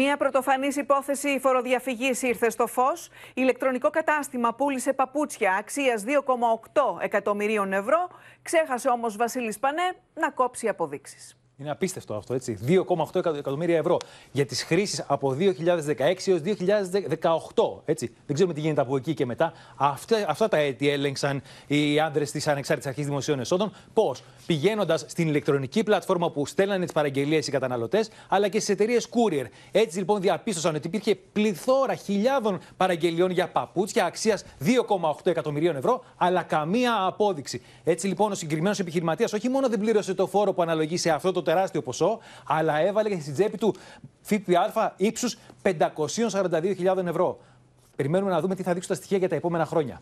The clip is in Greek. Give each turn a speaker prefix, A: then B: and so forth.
A: Μία πρωτοφανής υπόθεση φοροδιαφυγής ήρθε στο φως. Ηλεκτρονικό κατάστημα πούλησε παπούτσια αξίας 2,8 εκατομμυρίων ευρώ. Ξέχασε όμως Βασίλης Πανέ να κόψει αποδείξεις.
B: Είναι απίστευτο αυτό, έτσι. 2,8 εκατομμύρια ευρώ για τις χρήσεις από 2016 έω 2018. Έτσι. Δεν ξέρουμε τι γίνεται από εκεί και μετά. Αυτά, αυτά τα έτη έλεγξαν οι άντρε της Ανεξάρτητης Αρχής Δημοσίων Εσόδων. Πώς πηγαίνοντας στην ηλεκτρονική πλατφόρμα που στέλνανε τις παραγγελίες οι καταναλωτές, αλλά και στις εταιρείες courier. Έτσι λοιπόν διαπίστωσαν ότι υπήρχε πληθώρα χιλιάδων παραγγελιών για παπούτσια αξίας 2,8 εκατομμυρίων ευρώ, αλλά καμία απόδειξη. Έτσι λοιπόν ο συγκεκριμένος επιχειρηματίας όχι μόνο δεν πλήρωσε το φόρο που αναλογεί σε αυτό το τεράστιο ποσό, αλλά έβαλε και στην τσέπη του ΦΠΑ
C: ύψους 542.000 ευρώ. Περιμένουμε να δούμε τι θα δείξουν τα στοιχεία για τα επόμενα χρόνια.